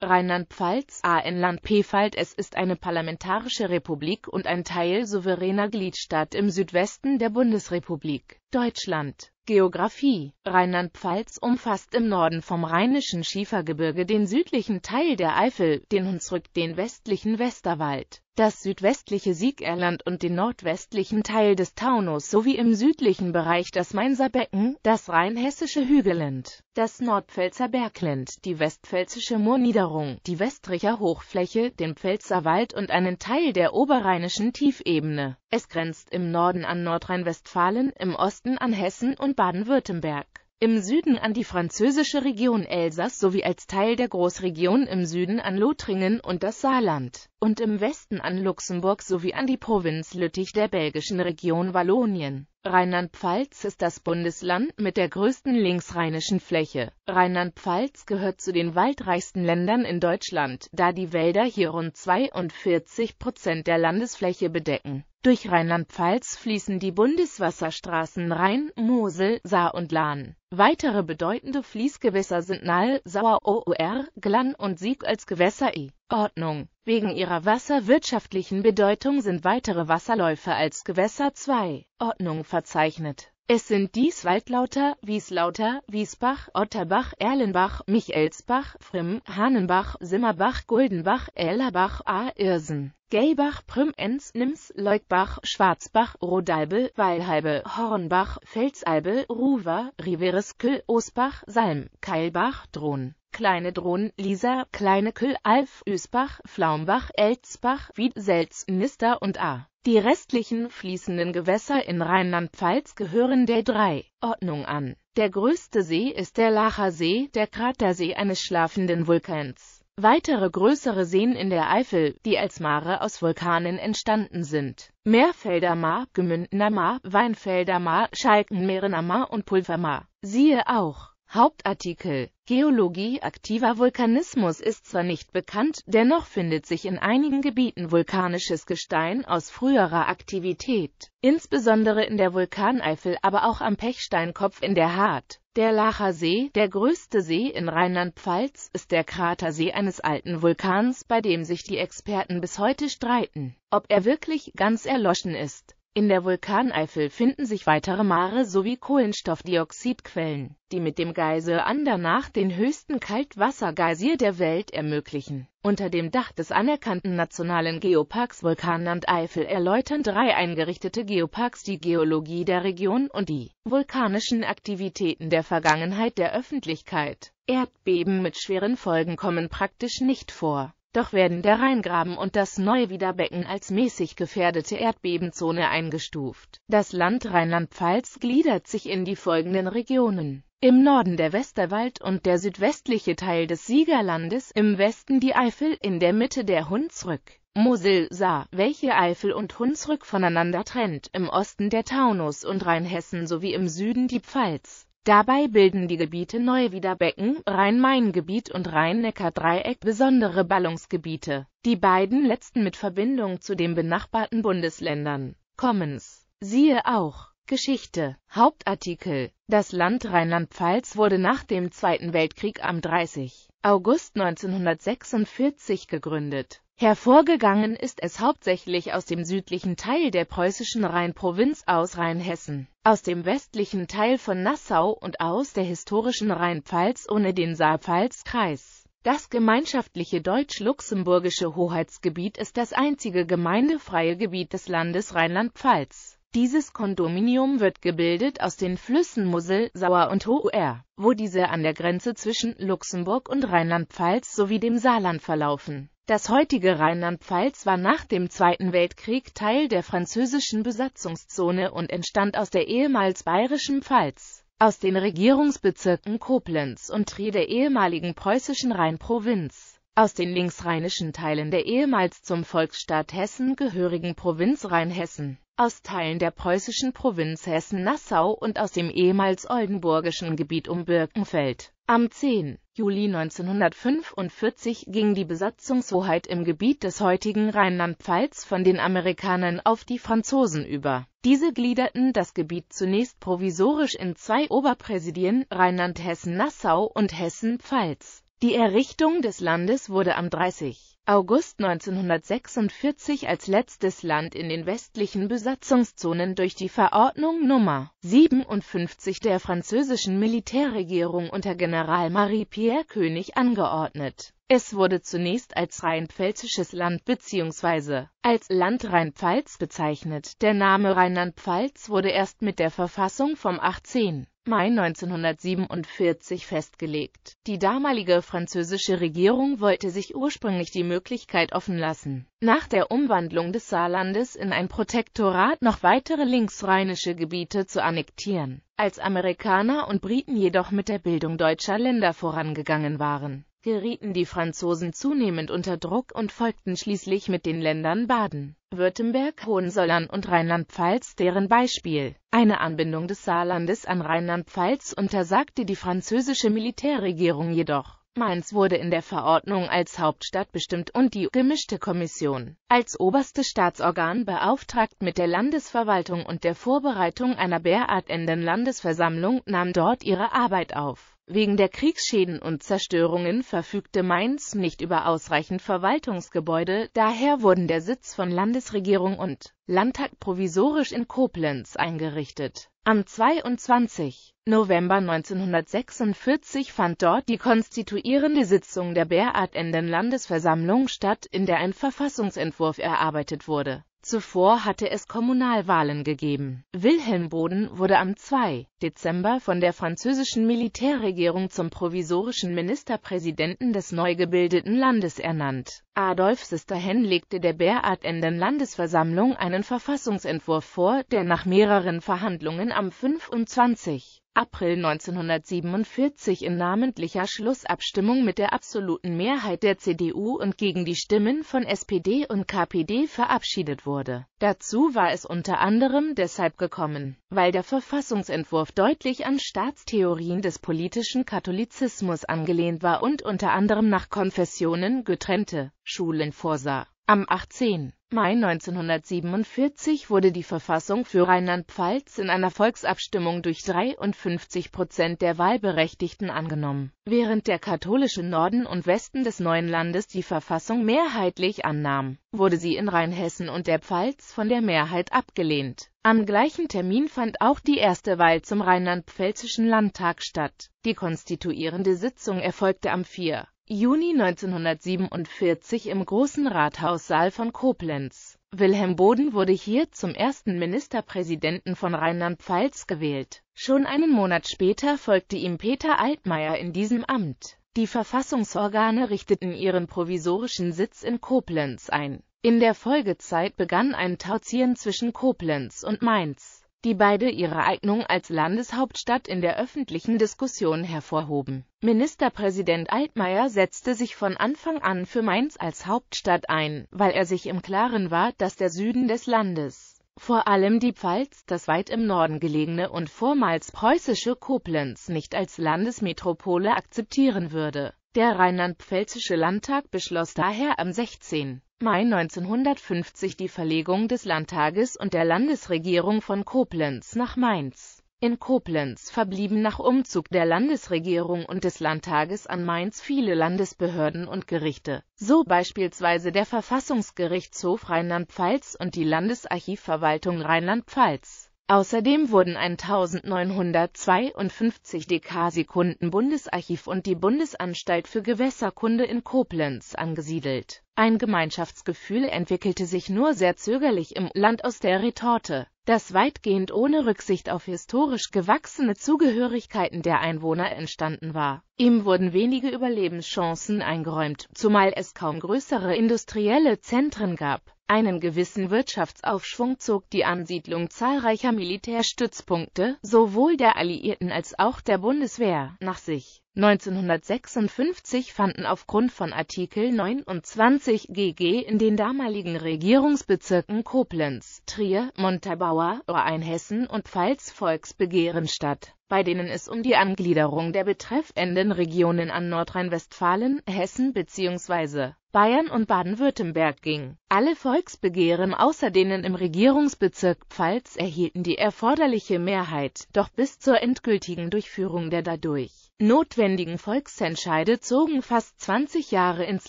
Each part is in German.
Rheinland-Pfalz AN-Land-Pfalz Es ist eine parlamentarische Republik und ein Teil souveräner Gliedstaat im Südwesten der Bundesrepublik Deutschland. Geografie Rheinland-Pfalz umfasst im Norden vom Rheinischen Schiefergebirge den südlichen Teil der Eifel, den Hunsrück, den westlichen Westerwald das südwestliche Siegerland und den nordwestlichen Teil des Taunus sowie im südlichen Bereich das Mainzer Becken, das rheinhessische Hügelland, das Nordpfälzer Bergland, die westpfälzische Moorniederung, die Westricher Hochfläche, den Pfälzerwald und einen Teil der oberrheinischen Tiefebene. Es grenzt im Norden an Nordrhein-Westfalen, im Osten an Hessen und Baden-Württemberg im Süden an die französische Region Elsass sowie als Teil der Großregion im Süden an Lothringen und das Saarland und im Westen an Luxemburg sowie an die Provinz Lüttich der belgischen Region Wallonien. Rheinland-Pfalz ist das Bundesland mit der größten linksrheinischen Fläche. Rheinland-Pfalz gehört zu den waldreichsten Ländern in Deutschland, da die Wälder hier rund 42 Prozent der Landesfläche bedecken. Durch Rheinland-Pfalz fließen die Bundeswasserstraßen Rhein, Mosel, Saar und Lahn. Weitere bedeutende Fließgewässer sind Nall, Sauer, OUR, Glan und Sieg als Gewässer e. Ordnung. Wegen ihrer wasserwirtschaftlichen Bedeutung sind weitere Wasserläufe als Gewässer II. Ordnung verzeichnet es sind dies Waldlauter, Wieslauter, Wiesbach, Otterbach, Erlenbach, Michelsbach, Frimm, Hahnenbach, Simmerbach, Guldenbach, Ellerbach, Ahrirsen, Gelbach, Enz, Nims, Leugbach, Schwarzbach, Rodalbe, Weilhalbe, Hornbach, Felsalbe, Ruwer, Riveres, Küll, Osbach, Salm, Keilbach, Drohn. Kleine Drohn, Lisa, Kleine Küll, Alf, Üsbach, Flaumbach, Elzbach, Wied, Selz, Nister und A. Die restlichen fließenden Gewässer in Rheinland-Pfalz gehören der drei Ordnung an. Der größte See ist der Lacher See, der Kratersee eines schlafenden Vulkans. Weitere größere Seen in der Eifel, die als Mare aus Vulkanen entstanden sind. Meerfelder Mar, Gemündener Mar, Weinfelder Mar, Schalkenmeerener Mar und Pulvermar. Siehe auch Hauptartikel Geologie Aktiver Vulkanismus ist zwar nicht bekannt, dennoch findet sich in einigen Gebieten vulkanisches Gestein aus früherer Aktivität, insbesondere in der Vulkaneifel, aber auch am Pechsteinkopf in der Hart. Der Lacher See, der größte See in Rheinland-Pfalz, ist der Kratersee eines alten Vulkans, bei dem sich die Experten bis heute streiten, ob er wirklich ganz erloschen ist. In der Vulkaneifel finden sich weitere Mare sowie Kohlenstoffdioxidquellen, die mit dem Geyser-An danach den höchsten Kaltwassergeysir der Welt ermöglichen. Unter dem Dach des anerkannten Nationalen Geoparks Vulkanland Eifel erläutern drei eingerichtete Geoparks die Geologie der Region und die vulkanischen Aktivitäten der Vergangenheit der Öffentlichkeit. Erdbeben mit schweren Folgen kommen praktisch nicht vor. Doch werden der Rheingraben und das Neuwiederbecken als mäßig gefährdete Erdbebenzone eingestuft. Das Land Rheinland-Pfalz gliedert sich in die folgenden Regionen. Im Norden der Westerwald und der südwestliche Teil des Siegerlandes, im Westen die Eifel, in der Mitte der Hunsrück. Mosel, sah, welche Eifel und Hunsrück voneinander trennt, im Osten der Taunus und Rheinhessen sowie im Süden die Pfalz. Dabei bilden die Gebiete Neuwiederbecken, Rhein-Main-Gebiet und Rhein-Neckar-Dreieck besondere Ballungsgebiete, die beiden letzten mit Verbindung zu den benachbarten Bundesländern. Kommens. Siehe auch Geschichte. Hauptartikel Das Land Rheinland-Pfalz wurde nach dem Zweiten Weltkrieg am 30. August 1946 gegründet. Hervorgegangen ist es hauptsächlich aus dem südlichen Teil der preußischen Rheinprovinz aus Rheinhessen, aus dem westlichen Teil von Nassau und aus der historischen Rheinpfalz ohne den Saarpfalzkreis. Das gemeinschaftliche deutsch-luxemburgische Hoheitsgebiet ist das einzige gemeindefreie Gebiet des Landes Rheinland-Pfalz. Dieses Kondominium wird gebildet aus den Flüssen Mosel, Sauer und Hoher, wo diese an der Grenze zwischen Luxemburg und Rheinland-Pfalz sowie dem Saarland verlaufen. Das heutige Rheinland-Pfalz war nach dem Zweiten Weltkrieg Teil der französischen Besatzungszone und entstand aus der ehemals bayerischen Pfalz, aus den Regierungsbezirken Koblenz und Trier der ehemaligen preußischen Rheinprovinz aus den linksrheinischen Teilen der ehemals zum Volksstaat Hessen gehörigen Provinz Rheinhessen aus Teilen der preußischen Provinz Hessen-Nassau und aus dem ehemals oldenburgischen Gebiet um Birkenfeld. Am 10. Juli 1945 ging die Besatzungshoheit im Gebiet des heutigen Rheinland-Pfalz von den Amerikanern auf die Franzosen über. Diese gliederten das Gebiet zunächst provisorisch in zwei Oberpräsidien, Rheinland-Hessen-Nassau und Hessen-Pfalz. Die Errichtung des Landes wurde am 30. August 1946 als letztes Land in den westlichen Besatzungszonen durch die Verordnung Nummer 57 der französischen Militärregierung unter General Marie-Pierre König angeordnet. Es wurde zunächst als rheinpfälzisches Land bzw. als Land Rheinpfalz bezeichnet. Der Name Rheinland-Pfalz wurde erst mit der Verfassung vom 18. Mai 1947 festgelegt. Die damalige französische Regierung wollte sich ursprünglich die Möglichkeit offen lassen, nach der Umwandlung des Saarlandes in ein Protektorat noch weitere linksrheinische Gebiete zu annektieren, als Amerikaner und Briten jedoch mit der Bildung deutscher Länder vorangegangen waren gerieten die Franzosen zunehmend unter Druck und folgten schließlich mit den Ländern Baden, Württemberg, Hohensollern und Rheinland-Pfalz deren Beispiel. Eine Anbindung des Saarlandes an Rheinland-Pfalz untersagte die französische Militärregierung jedoch. Mainz wurde in der Verordnung als Hauptstadt bestimmt und die gemischte Kommission als oberste Staatsorgan beauftragt mit der Landesverwaltung und der Vorbereitung einer derart Landesversammlung nahm dort ihre Arbeit auf. Wegen der Kriegsschäden und Zerstörungen verfügte Mainz nicht über ausreichend Verwaltungsgebäude, daher wurden der Sitz von Landesregierung und Landtag provisorisch in Koblenz eingerichtet. Am 22. November 1946 fand dort die konstituierende Sitzung der Bärartenden Landesversammlung statt, in der ein Verfassungsentwurf erarbeitet wurde Zuvor hatte es Kommunalwahlen gegeben. Wilhelm Boden wurde am 2. Dezember von der französischen Militärregierung zum provisorischen Ministerpräsidenten des neu gebildeten Landes ernannt. Adolf Sisterhen legte der Bärartenden Landesversammlung einen Verfassungsentwurf vor, der nach mehreren Verhandlungen am 25. April 1947 in namentlicher Schlussabstimmung mit der absoluten Mehrheit der CDU und gegen die Stimmen von SPD und KPD verabschiedet wurde. Dazu war es unter anderem deshalb gekommen, weil der Verfassungsentwurf deutlich an Staatstheorien des politischen Katholizismus angelehnt war und unter anderem nach Konfessionen getrennte Schulen vorsah am 18. Mai 1947 wurde die Verfassung für Rheinland-Pfalz in einer Volksabstimmung durch 53 Prozent der Wahlberechtigten angenommen, während der katholische Norden und Westen des neuen Landes die Verfassung mehrheitlich annahm, wurde sie in Rheinhessen und der Pfalz von der Mehrheit abgelehnt. Am gleichen Termin fand auch die erste Wahl zum rheinland-pfälzischen Landtag statt. Die konstituierende Sitzung erfolgte am 4. Juni 1947 im Großen Rathaussaal von Koblenz. Wilhelm Boden wurde hier zum ersten Ministerpräsidenten von Rheinland-Pfalz gewählt. Schon einen Monat später folgte ihm Peter Altmaier in diesem Amt. Die Verfassungsorgane richteten ihren provisorischen Sitz in Koblenz ein. In der Folgezeit begann ein Tauziehen zwischen Koblenz und Mainz die beide ihre Eignung als Landeshauptstadt in der öffentlichen Diskussion hervorhoben. Ministerpräsident Altmaier setzte sich von Anfang an für Mainz als Hauptstadt ein, weil er sich im Klaren war, dass der Süden des Landes vor allem die Pfalz, das weit im Norden gelegene und vormals preußische Koblenz nicht als Landesmetropole akzeptieren würde. Der rheinland-pfälzische Landtag beschloss daher am 16. Mai 1950 die Verlegung des Landtages und der Landesregierung von Koblenz nach Mainz. In Koblenz verblieben nach Umzug der Landesregierung und des Landtages an Mainz viele Landesbehörden und Gerichte, so beispielsweise der Verfassungsgerichtshof Rheinland-Pfalz und die Landesarchivverwaltung Rheinland-Pfalz. Außerdem wurden 1952 Dekasekunden Bundesarchiv und die Bundesanstalt für Gewässerkunde in Koblenz angesiedelt. Ein Gemeinschaftsgefühl entwickelte sich nur sehr zögerlich im Land aus der Retorte, das weitgehend ohne Rücksicht auf historisch gewachsene Zugehörigkeiten der Einwohner entstanden war. Ihm wurden wenige Überlebenschancen eingeräumt, zumal es kaum größere industrielle Zentren gab einen gewissen Wirtschaftsaufschwung zog die Ansiedlung zahlreicher Militärstützpunkte, sowohl der Alliierten als auch der Bundeswehr, nach sich. 1956 fanden aufgrund von Artikel 29 GG in den damaligen Regierungsbezirken Koblenz, Trier, Montabaur, Rheinhessen und Pfalz Volksbegehren statt, bei denen es um die Angliederung der betreffenden Regionen an Nordrhein-Westfalen, Hessen bzw Bayern und Baden-Württemberg ging. Alle Volksbegehren außer denen im Regierungsbezirk Pfalz erhielten die erforderliche Mehrheit, doch bis zur endgültigen Durchführung der dadurch notwendigen Volksentscheide zogen fast 20 Jahre ins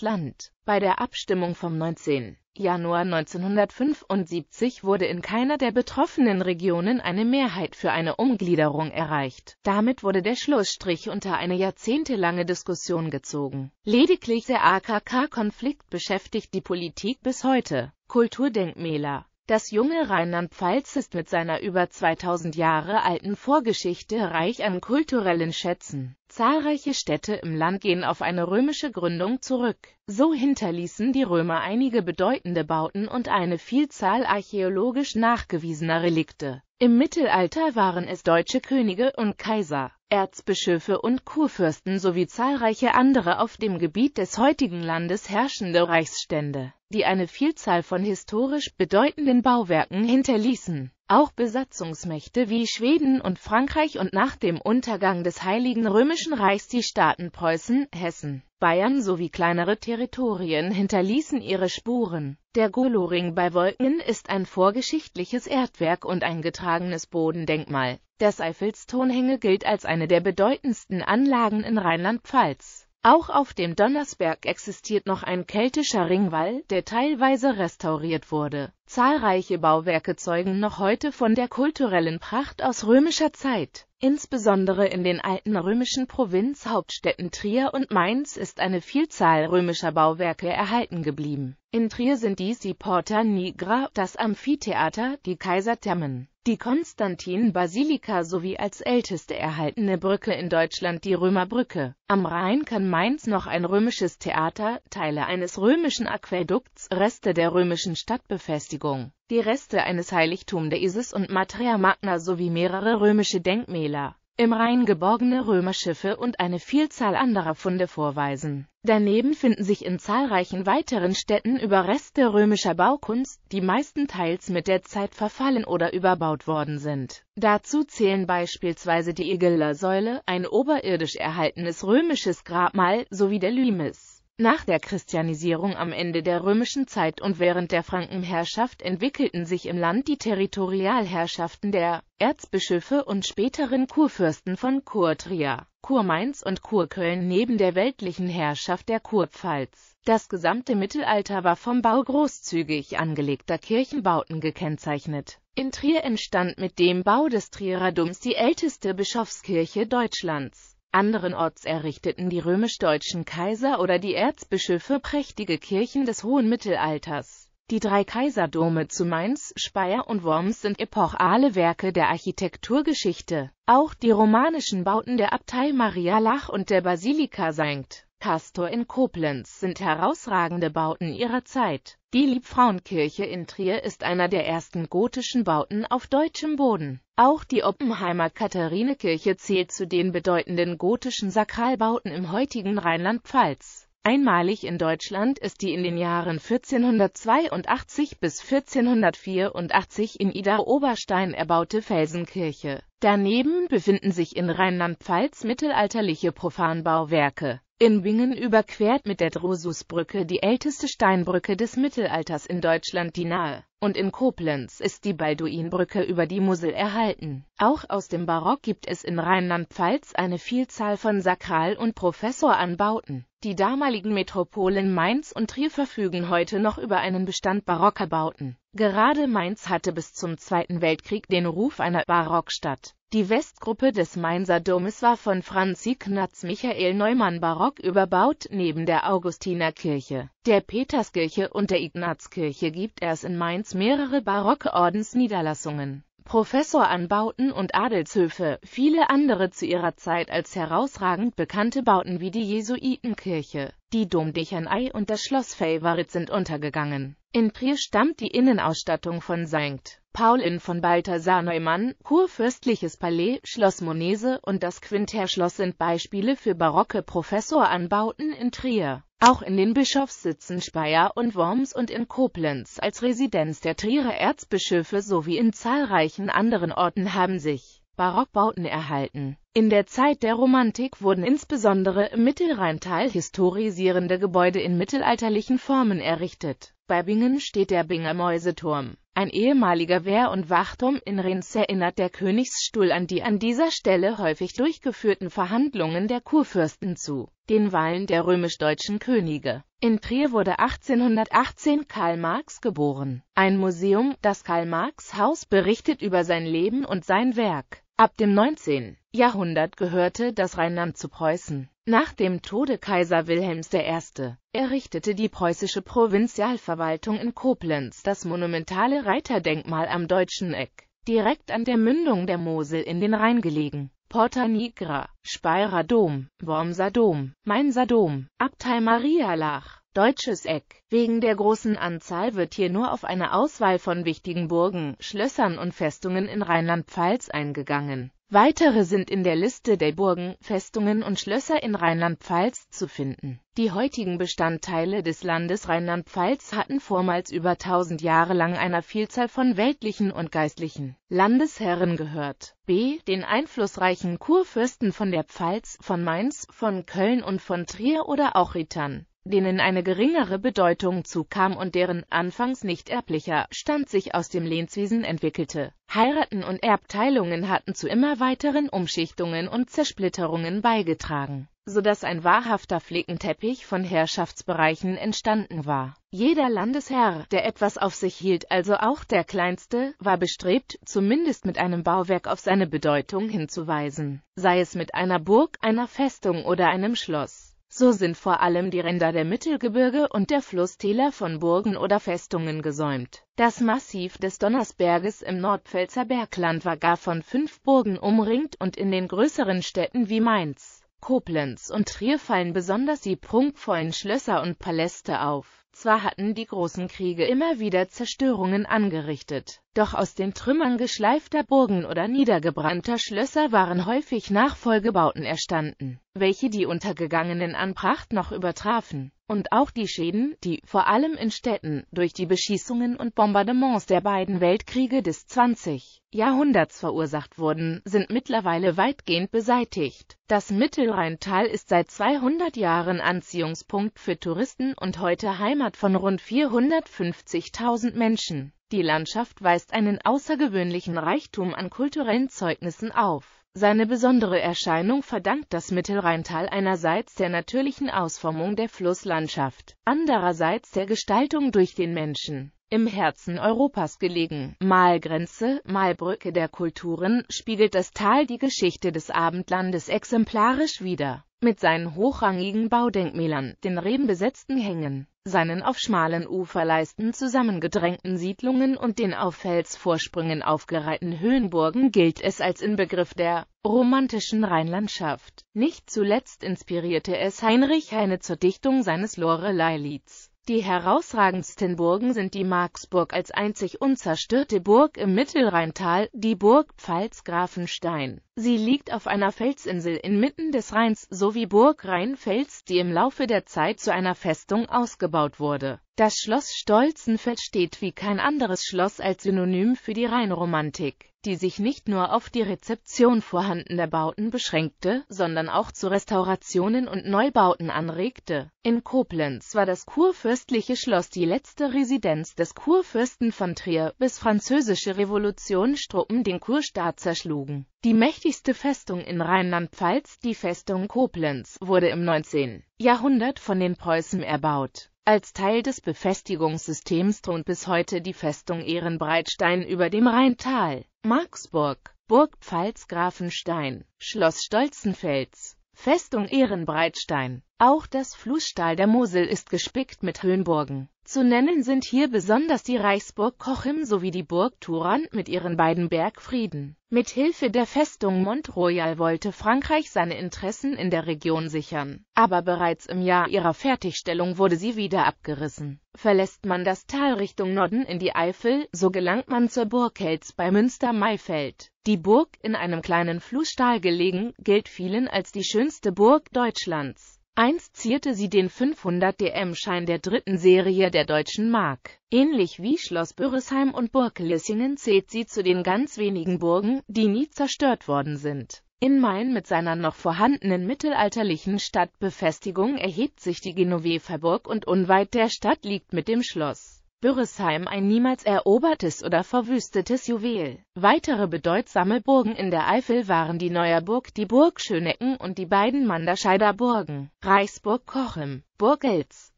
Land. Bei der Abstimmung vom 19. Januar 1975 wurde in keiner der betroffenen Regionen eine Mehrheit für eine Umgliederung erreicht. Damit wurde der Schlussstrich unter eine jahrzehntelange Diskussion gezogen. Lediglich der AKK-Konflikt beschäftigt die Politik bis heute. Kulturdenkmäler das junge Rheinland-Pfalz ist mit seiner über 2000 Jahre alten Vorgeschichte reich an kulturellen Schätzen. Zahlreiche Städte im Land gehen auf eine römische Gründung zurück. So hinterließen die Römer einige bedeutende Bauten und eine Vielzahl archäologisch nachgewiesener Relikte. Im Mittelalter waren es deutsche Könige und Kaiser, Erzbischöfe und Kurfürsten sowie zahlreiche andere auf dem Gebiet des heutigen Landes herrschende Reichsstände, die eine Vielzahl von historisch bedeutenden Bauwerken hinterließen auch Besatzungsmächte wie Schweden und Frankreich und nach dem Untergang des Heiligen Römischen Reichs die Staaten Preußen, Hessen, Bayern sowie kleinere Territorien hinterließen ihre Spuren. Der Goloring bei Wolken ist ein vorgeschichtliches Erdwerk und ein getragenes Bodendenkmal. Das Eifelstonhänge gilt als eine der bedeutendsten Anlagen in Rheinland-Pfalz. Auch auf dem Donnersberg existiert noch ein keltischer Ringwall, der teilweise restauriert wurde. Zahlreiche Bauwerke zeugen noch heute von der kulturellen Pracht aus römischer Zeit. Insbesondere in den alten römischen Provinzhauptstädten Trier und Mainz ist eine Vielzahl römischer Bauwerke erhalten geblieben. In Trier sind dies die Porta Nigra, das Amphitheater, die Kaiserthermen, die Konstantin-Basilika sowie als älteste erhaltene Brücke in Deutschland die Römerbrücke. Am Rhein kann Mainz noch ein römisches Theater, Teile eines römischen Aquädukts, Reste der römischen Stadtbefestigung die Reste eines Heiligtums der Isis und Matria Magna sowie mehrere römische Denkmäler, im Rhein geborgene Römerschiffe und eine Vielzahl anderer Funde vorweisen. Daneben finden sich in zahlreichen weiteren Städten Überreste römischer Baukunst, die meistenteils mit der Zeit verfallen oder überbaut worden sind. Dazu zählen beispielsweise die Igellersäule, ein oberirdisch erhaltenes römisches Grabmal, sowie der Lymis. Nach der Christianisierung am Ende der römischen Zeit und während der Frankenherrschaft entwickelten sich im Land die Territorialherrschaften der Erzbischöfe und späteren Kurfürsten von Kurtria, Kurmainz und Kurköln neben der weltlichen Herrschaft der Kurpfalz. Das gesamte Mittelalter war vom Bau großzügig angelegter Kirchenbauten gekennzeichnet. In Trier entstand mit dem Bau des Trierer Doms die älteste Bischofskirche Deutschlands. Anderenorts errichteten die römisch-deutschen Kaiser oder die Erzbischöfe prächtige Kirchen des hohen Mittelalters. Die drei Kaiserdome zu Mainz, Speyer und Worms sind epochale Werke der Architekturgeschichte. Auch die romanischen Bauten der Abtei Maria Lach und der Basilika St Castor in Koblenz sind herausragende Bauten ihrer Zeit. Die Liebfrauenkirche in Trier ist einer der ersten gotischen Bauten auf deutschem Boden. Auch die Oppenheimer Katharinekirche zählt zu den bedeutenden gotischen Sakralbauten im heutigen Rheinland-Pfalz. Einmalig in Deutschland ist die in den Jahren 1482 bis 1484 in Ida-Oberstein erbaute Felsenkirche. Daneben befinden sich in Rheinland-Pfalz mittelalterliche Profanbauwerke. In Bingen überquert mit der Drususbrücke die älteste Steinbrücke des Mittelalters in Deutschland die Nahe, und in Koblenz ist die Balduinbrücke über die Mosel erhalten. Auch aus dem Barock gibt es in Rheinland-Pfalz eine Vielzahl von Sakral- und Professoranbauten. Die damaligen Metropolen Mainz und Trier verfügen heute noch über einen Bestand barocker Bauten. Gerade Mainz hatte bis zum Zweiten Weltkrieg den Ruf einer Barockstadt. Die Westgruppe des Mainzer Domes war von Franz Ignaz Michael Neumann barock überbaut. Neben der Augustinerkirche, der Peterskirche und der Ignazkirche gibt es in Mainz mehrere barocke Ordensniederlassungen, Professoranbauten und Adelshöfe, viele andere zu ihrer Zeit als herausragend bekannte Bauten wie die Jesuitenkirche, die Domdechanei und das Schloss Favorit sind untergegangen. In Trier stammt die Innenausstattung von St. Paulin von Balthasar Neumann, Kurfürstliches Palais, Schloss Monese und das Quinterschloss sind Beispiele für barocke Professoranbauten in Trier. Auch in den Bischofssitzen Speyer und Worms und in Koblenz als Residenz der Trierer Erzbischöfe sowie in zahlreichen anderen Orten haben sich Barockbauten erhalten in der Zeit der Romantik wurden insbesondere im Mittelrheintal historisierende Gebäude in mittelalterlichen Formen errichtet. Bei Bingen steht der Binger Mäuseturm. Ein ehemaliger Wehr- und Wachturm in Rhens erinnert der Königsstuhl an die an dieser Stelle häufig durchgeführten Verhandlungen der Kurfürsten zu, den Wahlen der römisch-deutschen Könige. In Trier wurde 1818 Karl Marx geboren. Ein Museum, das Karl Marx Haus, berichtet über sein Leben und sein Werk. Ab dem 19. Jahrhundert gehörte das Rheinland zu Preußen. Nach dem Tode Kaiser Wilhelms I. errichtete die preußische Provinzialverwaltung in Koblenz das monumentale Reiterdenkmal am Deutschen Eck, direkt an der Mündung der Mosel in den Rhein gelegen. Porta Nigra, Speyerer Dom, Wormser Dom, Mainzer Dom, Abtei Maria Lach, Deutsches Eck. Wegen der großen Anzahl wird hier nur auf eine Auswahl von wichtigen Burgen, Schlössern und Festungen in Rheinland-Pfalz eingegangen. Weitere sind in der Liste der Burgen, Festungen und Schlösser in Rheinland-Pfalz zu finden. Die heutigen Bestandteile des Landes Rheinland-Pfalz hatten vormals über tausend Jahre lang einer Vielzahl von weltlichen und geistlichen Landesherren gehört. B. Den einflussreichen Kurfürsten von der Pfalz, von Mainz, von Köln und von Trier oder auch Rittern denen eine geringere Bedeutung zukam und deren anfangs nicht erblicher Stand sich aus dem Lehnswesen entwickelte. Heiraten und Erbteilungen hatten zu immer weiteren Umschichtungen und Zersplitterungen beigetragen, sodass ein wahrhafter Flickenteppich von Herrschaftsbereichen entstanden war. Jeder Landesherr, der etwas auf sich hielt, also auch der Kleinste, war bestrebt, zumindest mit einem Bauwerk auf seine Bedeutung hinzuweisen, sei es mit einer Burg, einer Festung oder einem Schloss. So sind vor allem die Ränder der Mittelgebirge und der Flusstäler von Burgen oder Festungen gesäumt. Das Massiv des Donnersberges im Nordpfälzer Bergland war gar von fünf Burgen umringt und in den größeren Städten wie Mainz, Koblenz und Trier fallen besonders die prunkvollen Schlösser und Paläste auf. Zwar hatten die großen Kriege immer wieder Zerstörungen angerichtet, doch aus den Trümmern geschleifter Burgen oder niedergebrannter Schlösser waren häufig Nachfolgebauten erstanden, welche die untergegangenen an Pracht noch übertrafen. Und auch die Schäden, die, vor allem in Städten, durch die Beschießungen und Bombardements der beiden Weltkriege des 20. Jahrhunderts verursacht wurden, sind mittlerweile weitgehend beseitigt. Das Mittelrheintal ist seit 200 Jahren Anziehungspunkt für Touristen und heute Heimat von rund 450.000 Menschen. Die Landschaft weist einen außergewöhnlichen Reichtum an kulturellen Zeugnissen auf. Seine besondere Erscheinung verdankt das Mittelrheintal einerseits der natürlichen Ausformung der Flusslandschaft, andererseits der Gestaltung durch den Menschen. Im Herzen Europas gelegen, Malgrenze, Malbrücke der Kulturen, spiegelt das Tal die Geschichte des Abendlandes exemplarisch wider. Mit seinen hochrangigen Baudenkmälern, den rebenbesetzten Hängen, seinen auf schmalen Uferleisten zusammengedrängten Siedlungen und den auf Felsvorsprüngen aufgereihten Höhenburgen gilt es als Inbegriff der romantischen Rheinlandschaft. Nicht zuletzt inspirierte es Heinrich Heine zur Dichtung seines Lorelei-Lieds. Die herausragendsten Burgen sind die Marksburg als einzig unzerstörte Burg im Mittelrheintal, die Burg Pfalz-Grafenstein. Sie liegt auf einer Felsinsel inmitten des Rheins sowie Burg Rheinfels, die im Laufe der Zeit zu einer Festung ausgebaut wurde. Das Schloss Stolzenfeld steht wie kein anderes Schloss als Synonym für die Rheinromantik die sich nicht nur auf die Rezeption vorhandener Bauten beschränkte, sondern auch zu Restaurationen und Neubauten anregte. In Koblenz war das kurfürstliche Schloss die letzte Residenz des Kurfürsten von Trier, bis französische Revolutionsstruppen den Kurstaat zerschlugen. Die mächtigste Festung in Rheinland-Pfalz, die Festung Koblenz, wurde im 19. Jahrhundert von den Preußen erbaut. Als Teil des Befestigungssystems thront bis heute die Festung Ehrenbreitstein über dem Rheintal, Marksburg, Burg Pfalz Grafenstein, Schloss Stolzenfels, Festung Ehrenbreitstein. Auch das Flusstal der Mosel ist gespickt mit Höhenburgen. Zu nennen sind hier besonders die Reichsburg Kochim sowie die Burg Turand mit ihren beiden Bergfrieden. Mit Hilfe der Festung Montroyal wollte Frankreich seine Interessen in der Region sichern, aber bereits im Jahr ihrer Fertigstellung wurde sie wieder abgerissen. Verlässt man das Tal Richtung Norden in die Eifel, so gelangt man zur Burg Helz bei Münster-Maifeld. Die Burg, in einem kleinen Flusstal gelegen, gilt vielen als die schönste Burg Deutschlands. Einst zierte sie den 500-DM-Schein der dritten Serie der Deutschen Mark. Ähnlich wie Schloss Bürresheim und Burg Lissingen zählt sie zu den ganz wenigen Burgen, die nie zerstört worden sind. In Main mit seiner noch vorhandenen mittelalterlichen Stadtbefestigung erhebt sich die Genoveferburg und unweit der Stadt liegt mit dem Schloss Bürresheim ein niemals erobertes oder verwüstetes Juwel. Weitere bedeutsame Burgen in der Eifel waren die Neuerburg, die Burg Schönecken und die beiden Manderscheider Burgen, Reichsburg Kochem, Burg Elz,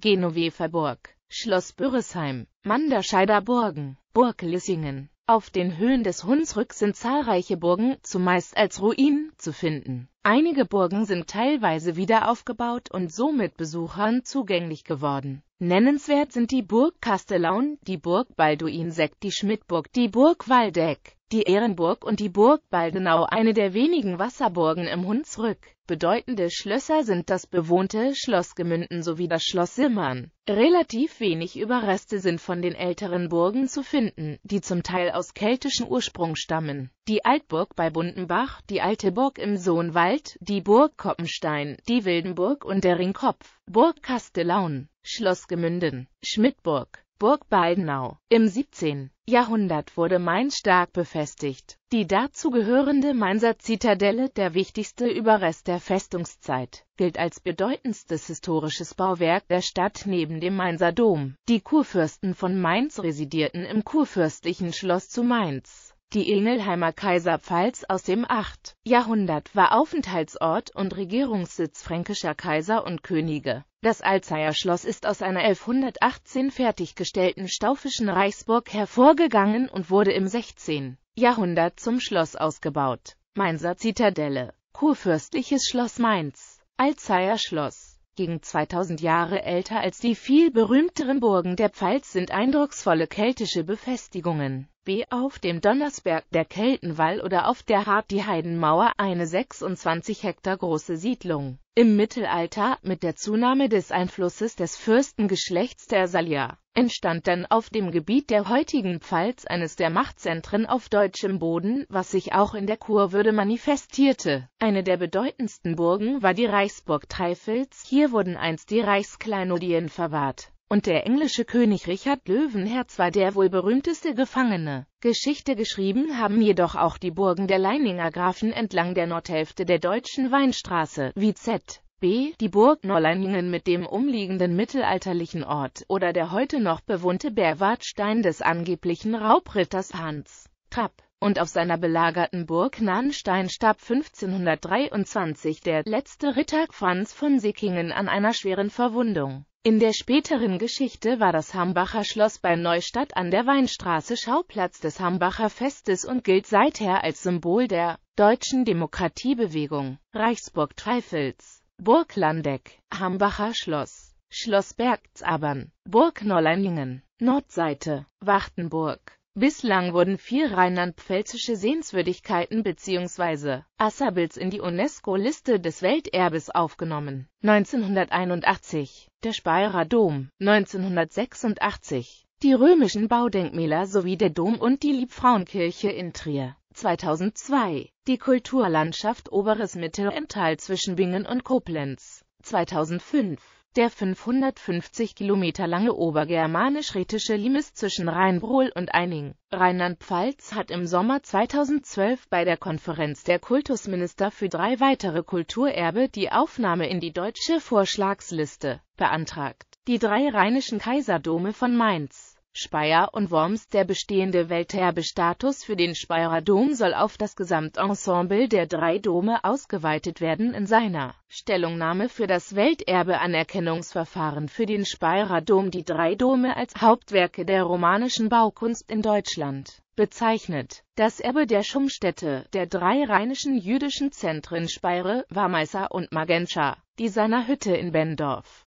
Genoveverburg, Schloss Bürresheim, Manderscheider Burgen, Burg Lissingen. Auf den Höhen des Hunsrück sind zahlreiche Burgen, zumeist als Ruinen, zu finden. Einige Burgen sind teilweise wiederaufgebaut und somit Besuchern zugänglich geworden. Nennenswert sind die Burg Castellaun, die Burg Balduin-Sekt, die Schmidtburg, die Burg Waldeck, die Ehrenburg und die Burg Baldenau, eine der wenigen Wasserburgen im Hunsrück. Bedeutende Schlösser sind das bewohnte Schloss Gemünden sowie das Schloss Simmern. Relativ wenig Überreste sind von den älteren Burgen zu finden, die zum Teil aus keltischen Ursprung stammen. Die Altburg bei Bundenbach, die Alte Burg im Sohnwald, die Burg Koppenstein, die Wildenburg und der Ringkopf, Burg Kastellaun, Schloss Gemünden, Schmidtburg, Burg Baldenau. Im 17. Jahrhundert wurde Mainz stark befestigt. Die dazugehörende Mainzer Zitadelle, der wichtigste Überrest der Festungszeit, gilt als bedeutendstes historisches Bauwerk der Stadt neben dem Mainzer Dom. Die Kurfürsten von Mainz residierten im kurfürstlichen Schloss zu Mainz. Die Ingelheimer Kaiserpfalz aus dem 8. Jahrhundert war Aufenthaltsort und Regierungssitz fränkischer Kaiser und Könige. Das Alzeyer Schloss ist aus einer 1118 fertiggestellten staufischen Reichsburg hervorgegangen und wurde im 16. Jahrhundert zum Schloss ausgebaut. Mainzer Zitadelle Kurfürstliches Schloss Mainz Alzeyer Schloss gegen 2000 Jahre älter als die viel berühmteren Burgen der Pfalz sind eindrucksvolle keltische Befestigungen B. auf dem Donnersberg, der Keltenwall oder auf der Hart die Heidenmauer eine 26 Hektar große Siedlung. Im Mittelalter, mit der Zunahme des Einflusses des Fürstengeschlechts der Salier, entstand dann auf dem Gebiet der heutigen Pfalz eines der Machtzentren auf deutschem Boden, was sich auch in der Kurwürde manifestierte. Eine der bedeutendsten Burgen war die Reichsburg Treifels, hier wurden einst die Reichskleinodien verwahrt und der englische König Richard Löwenherz war der wohl berühmteste Gefangene. Geschichte geschrieben haben jedoch auch die Burgen der Leininger Grafen entlang der Nordhälfte der deutschen Weinstraße, wie Z. B. Die Burg Nolleiningen mit dem umliegenden mittelalterlichen Ort oder der heute noch bewohnte Berwartstein des angeblichen Raubritters Hans Trapp und auf seiner belagerten Burg Nahnstein starb 1523 der letzte Ritter Franz von Sickingen an einer schweren Verwundung. In der späteren Geschichte war das Hambacher Schloss bei Neustadt an der Weinstraße Schauplatz des Hambacher Festes und gilt seither als Symbol der deutschen Demokratiebewegung. Reichsburg Treifels, Burg Landeck, Hambacher Schloss, Schloss Bergzabern, Burg Nolleiningen, Nordseite, Wachtenburg, Bislang wurden vier rheinland-pfälzische Sehenswürdigkeiten bzw. Assabils in die UNESCO-Liste des Welterbes aufgenommen. 1981 der Speyerer Dom, 1986 die römischen Baudenkmäler sowie der Dom und die Liebfrauenkirche in Trier. 2002 die Kulturlandschaft Oberes Mittelental zwischen Bingen und Koblenz. 2005 der 550 Kilometer lange obergermanisch-rätische Limes zwischen Rheinbrohl und Eining, Rheinland-Pfalz hat im Sommer 2012 bei der Konferenz der Kultusminister für drei weitere Kulturerbe die Aufnahme in die deutsche Vorschlagsliste beantragt. Die drei rheinischen Kaiserdome von Mainz Speyer und Worms. Der bestehende Welterbestatus für den Speyerer Dom soll auf das Gesamtensemble der drei Dome ausgeweitet werden. In seiner Stellungnahme für das Welterbeanerkennungsverfahren für den Speyerer Dom die drei Dome als Hauptwerke der romanischen Baukunst in Deutschland bezeichnet. Das Erbe der Schumstädte, der drei rheinischen jüdischen Zentren Speyer, Warmeißer und Magentscha, die seiner Hütte in Bendorf.